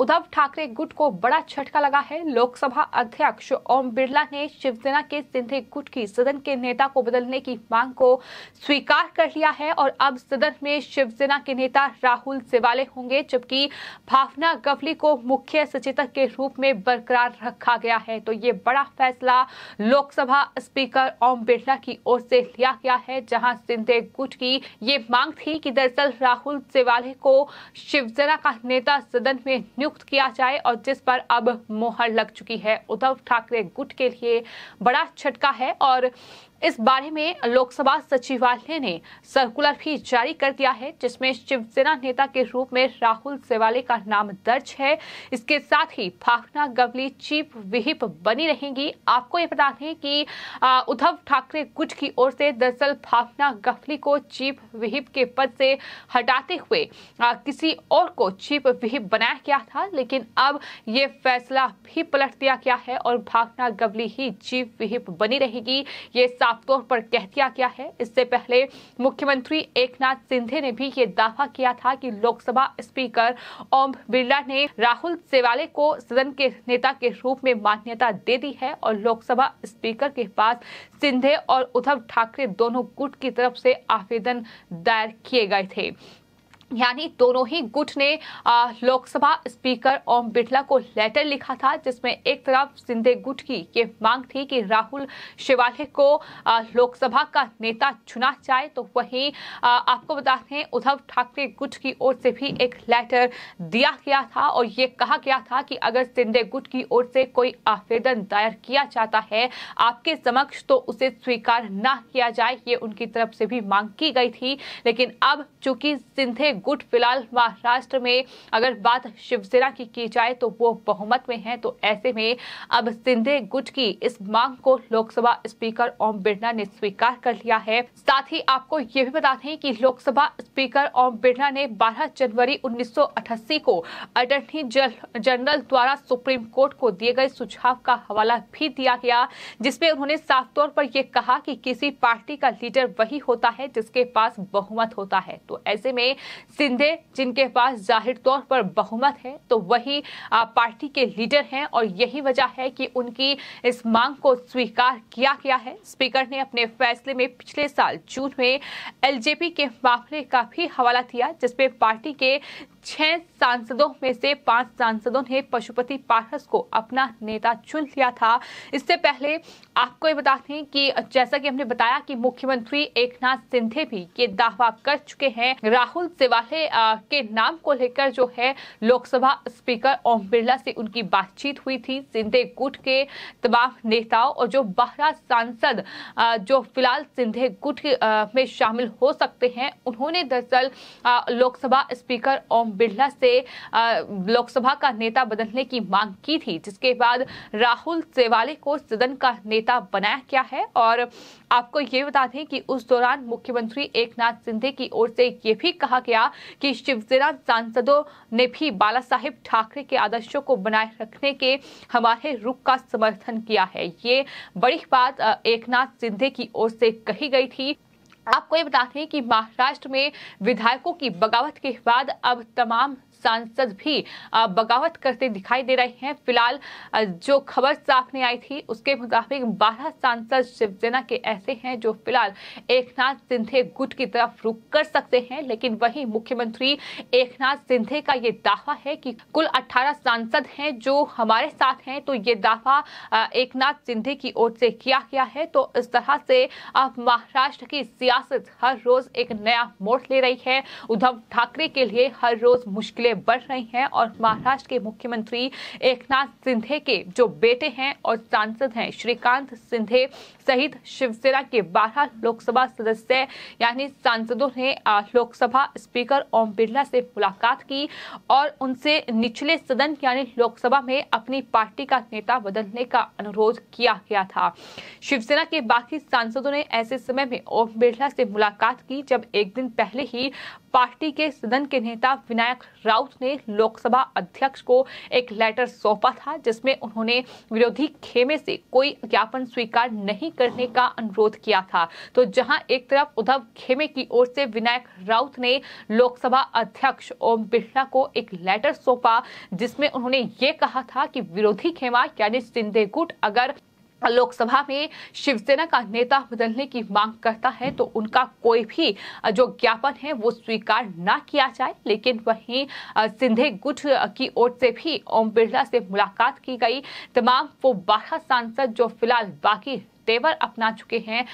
उद्धव ठाकरे गुट को बड़ा झटका लगा है लोकसभा अध्यक्ष ओम बिरला ने शिवसेना के सिंधे गुट की सदन के नेता को बदलने की मांग को स्वीकार कर लिया है और अब सदन में शिवसेना के नेता राहुल सिवाले होंगे जबकि भावना गवली को मुख्य सचेतक के रूप में बरकरार रखा गया है तो ये बड़ा फैसला लोकसभा स्पीकर ओम बिरला की ओर से लिया गया है जहां सिंधे गुट की ये मांग थी कि दरअसल राहुल सिवाले को शिवसेना का नेता सदन में नियुक्त किया जाए और जिस पर अब मोहर लग चुकी है उद्धव ठाकरे गुट के लिए बड़ा छटका है और इस बारे में लोकसभा सचिवालय ने सर्कुलर भी जारी कर दिया है जिसमें शिवसेना नेता के रूप में राहुल सेवाले का नाम दर्ज है इसके साथ ही भावना गवली चीफ विहिप बनी रहेंगी आपको ये बता दें कि उद्धव ठाकरे गुट की ओर से दरअसल भावना गवली को चीफ विहिप के पद से हटाते हुए किसी और को चीफ विहिप बनाया गया था लेकिन अब ये फैसला भी पलट दिया गया है और भावना गवली ही चीफ विहिप बनी रहेगी ये साफ तौर पर कह दिया गया है इससे पहले मुख्यमंत्री एकनाथ सिंधे ने भी ये दावा किया था कि लोकसभा स्पीकर ओम बिरला ने राहुल सेवाले को सदन के नेता के रूप में मान्यता दे दी है और लोकसभा स्पीकर के पास सिंधे और उद्धव ठाकरे दोनों गुट की तरफ से आवेदन दायर किए गए थे यानी दोनों ही गुट ने लोकसभा स्पीकर ओम बिरला को लेटर लिखा था जिसमें एक तरफ सिंधे गुट की ये मांग थी कि राहुल शिवाले को लोकसभा का नेता चुना जाए तो वहीं आपको बता दें उद्धव ठाकरे गुट की ओर से भी एक लेटर दिया गया था और ये कहा गया था कि अगर सिंधे गुट की ओर से कोई आवेदन दायर किया जाता है आपके समक्ष तो उसे स्वीकार ना किया जाए ये उनकी तरफ से भी मांग की गई थी लेकिन अब चूंकि सिंधे गुट फिलहाल महाराष्ट्र में अगर बात शिवसेना की की जाए तो वो बहुमत में है तो ऐसे में अब सिंधे गुट की इस मांग को लोकसभा स्पीकर ओम बिरला ने स्वीकार कर लिया है साथ ही आपको ये भी बता दें कि लोकसभा स्पीकर ओम बिरला ने 12 जनवरी 1988 को अटर्नी जनरल द्वारा सुप्रीम कोर्ट को दिए गए सुझाव का हवाला भी दिया गया जिसमें उन्होंने साफ तौर पर यह कहा कि किसी पार्टी का लीडर वही होता है जिसके पास बहुमत होता है तो ऐसे में सिंधे जिनके पास जाहिर तौर पर बहुमत है तो वही पार्टी के लीडर हैं और यही वजह है कि उनकी इस मांग को स्वीकार किया गया है स्पीकर ने अपने फैसले में पिछले साल जून में एलजेपी के मामले का भी हवाला दिया जिसमें पार्टी के छह सांसदों में से पांच सांसदों ने पशुपति पारस को अपना नेता चुन लिया था इससे पहले आपको ये बता दें कि जैसा कि हमने बताया कि मुख्यमंत्री एकनाथ सिंधे भी ये दावा कर चुके हैं राहुल सिवाले के नाम को लेकर जो है लोकसभा स्पीकर ओम बिरला से उनकी बातचीत हुई थी सिंधे गुट के तमाम नेताओं और जो बारह सांसद जो फिलहाल सिंधे गुट में शामिल हो सकते हैं उन्होंने दरअसल लोकसभा स्पीकर ओम बिरला से लोकसभा का नेता बदलने की मांग की थी जिसके बाद राहुल सेवाले को सदन का नेता बनाया गया है और आपको ये बता दें कि उस दौरान मुख्यमंत्री एकनाथ सिंधे की ओर से ये भी कहा गया कि शिवसेना सांसदों ने भी बाला साहेब ठाकरे के आदर्शों को बनाए रखने के हमारे रुख का समर्थन किया है ये बड़ी बात एकनाथ सिंधे की ओर से कही गई थी आपको ये बता दें कि महाराष्ट्र में विधायकों की बगावत के बाद अब तमाम सांसद भी बगावत करते दिखाई दे रहे हैं फिलहाल जो खबर सामने आई थी उसके मुताबिक बारह सांसद शिवसेना के ऐसे हैं जो फिलहाल एक नाथ सिंधे गुट की तरफ रुख कर सकते हैं लेकिन वही मुख्यमंत्री एक नाथ सिंधे का ये दावा है कि कुल अट्ठारह सांसद हैं जो हमारे साथ हैं तो ये दावा एक नाथ सिंधे की ओर से किया गया है तो इस तरह से अब महाराष्ट्र की सियासत हर रोज एक नया मोड़ ले रही है उद्धव ठाकरे के लिए हर रोज मुश्किलें खबरें बढ़ रही हैं और महाराष्ट्र के मुख्यमंत्री एकनाथ सिंधे के जो बेटे हैं और सांसद हैं श्रीकांत सिंधे सहित शिवसेना के 12 लोकसभा सदस्य यानी सांसदों ने लोकसभा स्पीकर ओम बिरला से मुलाकात की और उनसे निचले सदन यानी लोकसभा में अपनी पार्टी का नेता बदलने का अनुरोध किया गया था शिवसेना के बाकी सांसदों ने ऐसे समय में ओम बिरला से मुलाकात की जब एक दिन पहले ही पार्टी के सदन के नेता विनायक राउत राउत ने लोकसभा अध्यक्ष को एक लेटर सौंपा था जिसमें उन्होंने विरोधी खेमे से कोई ज्ञापन स्वीकार नहीं करने का अनुरोध किया था तो जहां एक तरफ उद्धव खेमे की ओर से विनायक राउत ने लोकसभा अध्यक्ष ओम बिरला को एक लेटर सौंपा जिसमें उन्होंने ये कहा था कि विरोधी खेमा यानी सिंधे गुट अगर लोकसभा में शिवसेना का नेता बदलने की मांग करता है तो उनका कोई भी जो ज्ञापन है वो स्वीकार ना किया जाए लेकिन वहीं सिंधे गुट की ओर से भी ओम बिरला से मुलाकात की गई तमाम वो बारह सांसद जो फिलहाल बाकी तेवर अपना चुके हैं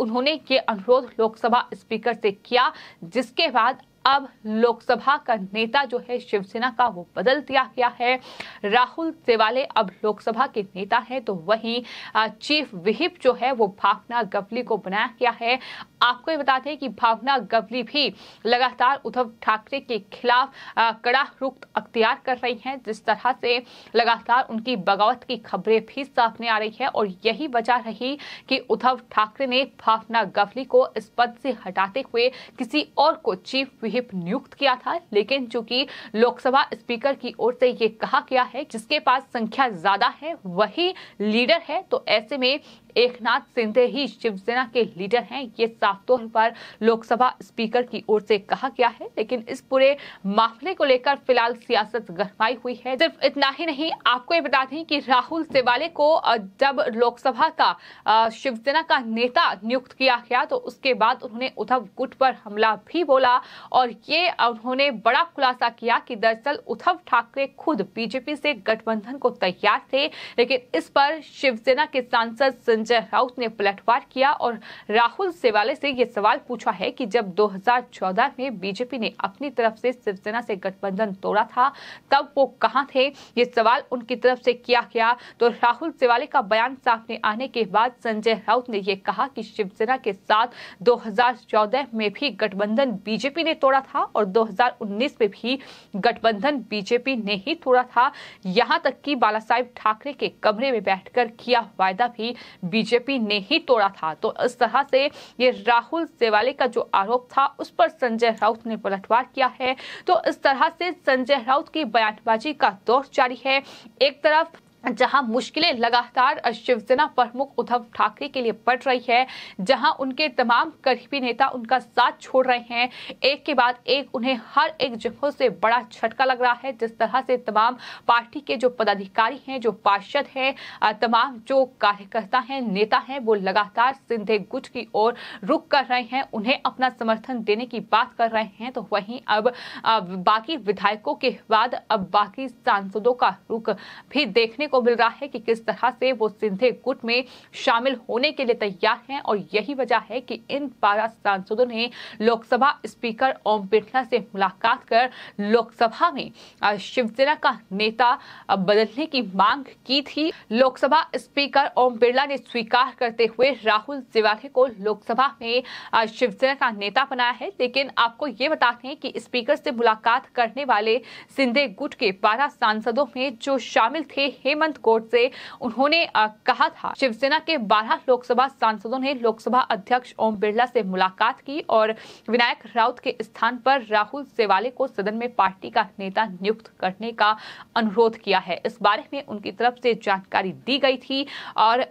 उन्होंने ये अनुरोध लोकसभा स्पीकर से किया जिसके बाद अब लोकसभा का नेता जो है शिवसेना का वो बदल दिया गया है राहुल सेवाले अब लोकसभा के नेता हैं तो वहीं चीफ विहिप जो है वो भावना गवली को बनाया गया है आपको ये बताते हैं कि भावना गवली भी लगातार उद्धव ठाकरे के खिलाफ कड़ा रुख अख्तियार कर रही हैं जिस तरह से लगातार उनकी बगावत की खबरें भी सामने आ रही है और यही वजह रही कि उद्धव ठाकरे ने भावना गवली को इस पद से हटाते हुए किसी और को चीफ विहिप नियुक्त किया था लेकिन चूंकि लोकसभा स्पीकर की ओर से ये कहा गया है जिसके पास संख्या ज्यादा है वही लीडर है तो ऐसे में एकनाथ सिंधे ही शिवसेना के लीडर हैं ये साफ तौर पर लोकसभा स्पीकर की ओर से कहा गया है लेकिन इस पूरे मामले को लेकर फिलहाल सियासत गरमाई हुई है सिर्फ इतना ही नहीं आपको ये बता दें कि राहुल सेवाले को जब लोकसभा का शिवसेना का नेता नियुक्त किया गया तो उसके बाद उन्होंने उद्धव गुट पर हमला भी बोला और ये उन्होंने बड़ा खुलासा किया कि दरअसल उद्धव ठाकरे खुद बीजेपी से गठबंधन को तैयार थे लेकिन इस पर शिवसेना के सांसद संजय राउत ने पलटवार किया और राहुल सेवाले से ये सवाल पूछा है कि जब 2014 में बीजेपी ने अपनी तरफ से शिवसेना से गठबंधन तोड़ा था तब वो कहाँ थे ये सवाल उनकी तरफ से किया गया तो राहुल सेवाले का बयान सामने आने के बाद संजय राउत ने यह कहा कि शिवसेना के साथ दो में भी गठबंधन बीजेपी ने तोड़ा था और दो में भी गठबंधन बीजेपी ने ही तोड़ा था यहां तक कि बाला ठाकरे के कमरे में बैठकर किया वायदा भी बीजेपी ने ही तोड़ा था तो इस तरह से ये राहुल सेवाले का जो आरोप था उस पर संजय राउत ने पलटवार किया है तो इस तरह से संजय राउत की बयानबाजी का दौर जारी है एक तरफ जहां मुश्किलें लगातार शिवसेना प्रमुख उद्धव ठाकरे के लिए बढ़ रही है जहां उनके तमाम करीबी नेता उनका साथ छोड़ रहे हैं एक के बाद एक उन्हें हर एक जगहों से बड़ा झटका लग रहा है जिस तरह से तमाम पार्टी के जो पदाधिकारी हैं जो पार्षद हैं तमाम जो कार्यकर्ता हैं नेता हैं वो लगातार सिंधे गुट की ओर रुख कर रहे हैं उन्हें अपना समर्थन देने की बात कर रहे हैं तो वहीं अब बाकी विधायकों के बाद अब बाकी सांसदों का रुख भी देखने को मिल रहा है कि किस तरह से वो सिंधे गुट में शामिल होने के लिए तैयार हैं और यही वजह है कि इन बारह सांसदों ने लोकसभा स्पीकर ओम बिरला से मुलाकात कर लोकसभा में शिवसेना का नेता बदलने की मांग की थी लोकसभा स्पीकर ओम बिरला ने स्वीकार करते हुए राहुल तिवारी को लोकसभा में शिवसेना का नेता बनाया है लेकिन आपको ये बता दें कि स्पीकर से मुलाकात करने वाले सिंधे गुट के बारह सांसदों में जो शामिल थे हेमंत हेमंत कोर्ट से उन्होंने कहा था शिवसेना के 12 लोकसभा सांसदों ने लोकसभा अध्यक्ष ओम बिरला से मुलाकात की और विनायक राउत के स्थान पर राहुल सेवाले को सदन में पार्टी का नेता नियुक्त करने का अनुरोध किया है इस बारे में उनकी तरफ से जानकारी दी गई थी और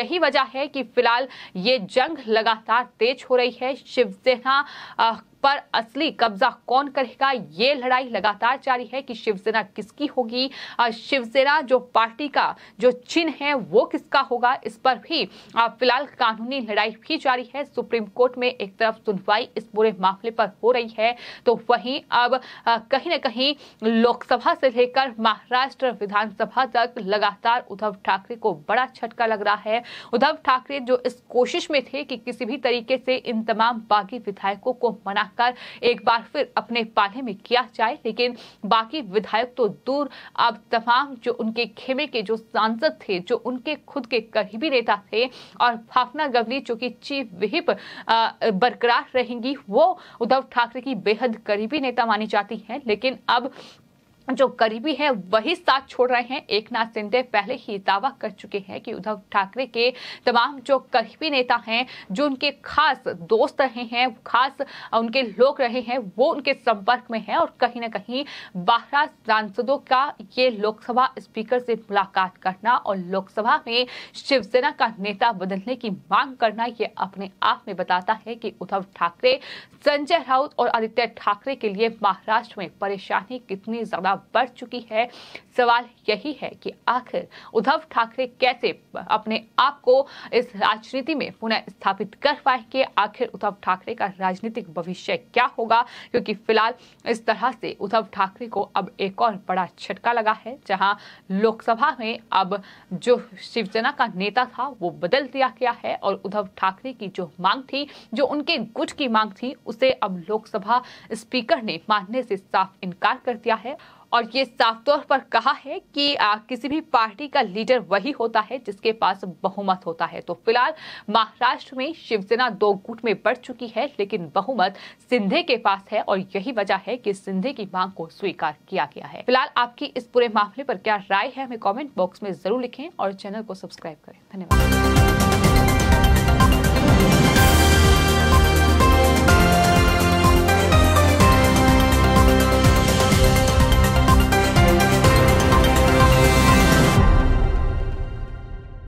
यही वजह है कि फिलहाल ये जंग लगातार तेज हो रही है शिवसेना पर असली कब्जा कौन करेगा ये लड़ाई लगातार जारी है कि शिवसेना किसकी होगी शिवसेना जो पार्टी का जो चिन्ह है वो किसका होगा इस पर भी फिलहाल कानूनी लड़ाई भी जारी है सुप्रीम कोर्ट में एक तरफ सुनवाई इस पूरे मामले पर हो रही है तो वहीं अब कहीं ना कहीं लोकसभा से लेकर महाराष्ट्र विधानसभा तक लगातार उद्धव ठाकरे को बड़ा झटका लग रहा है उद्धव ठाकरे जो इस कोशिश में थे कि किसी भी तरीके से इन तमाम बागी विधायकों को मना सरकार एक बार फिर अपने पाले में किया जाए लेकिन बाकी विधायक तो दूर अब तमाम जो उनके खेमे के जो सांसद थे जो उनके खुद के करीबी नेता थे और भावना गवली जो कि चीफ विहिप बरकरार रहेंगी वो उद्धव ठाकरे की बेहद करीबी नेता मानी जाती है लेकिन अब जो करीबी हैं वही साथ छोड़ रहे हैं एक नाथ सिंधे पहले ही दावा कर चुके हैं कि उद्धव ठाकरे के तमाम जो करीबी नेता हैं जो उनके खास दोस्त रहे हैं खास उनके लोग रहे हैं वो उनके संपर्क में हैं और कहीं ना कहीं बारह सांसदों का ये लोकसभा स्पीकर से मुलाकात करना और लोकसभा में शिवसेना का नेता बदलने की मांग करना ये अपने आप में बताता है कि उद्धव ठाकरे संजय राउत और आदित्य ठाकरे के लिए महाराष्ट्र में परेशानी कितनी ज्यादा बढ़ चुकी है सवाल यही है कि आखिर उद्धव ठाकरे कैसे अपने आप को इस राजनीति में पुनः स्थापित कर पाएंगे आखिर उद्धव ठाकरे का राजनीतिक भविष्य क्या होगा क्योंकि फिलहाल इस तरह से उद्धव ठाकरे को अब एक और बड़ा झटका लगा है जहां लोकसभा में अब जो शिवसेना का नेता था वो बदल दिया गया है और उद्धव ठाकरे की जो मांग थी जो उनके गुट की मांग थी उसे अब लोकसभा स्पीकर ने मानने से साफ इनकार कर दिया है और ये साफ तौर पर कहा है कि आ, किसी भी पार्टी का लीडर वही होता है जिसके पास बहुमत होता है तो फिलहाल महाराष्ट्र में शिवसेना दो गुट में बढ़ चुकी है लेकिन बहुमत सिंधे के पास है और यही वजह है कि सिंधे की मांग को स्वीकार किया गया है फिलहाल आपकी इस पूरे मामले पर क्या राय है हमें कॉमेंट बॉक्स में जरूर लिखें और चैनल को सब्सक्राइब करें धन्यवाद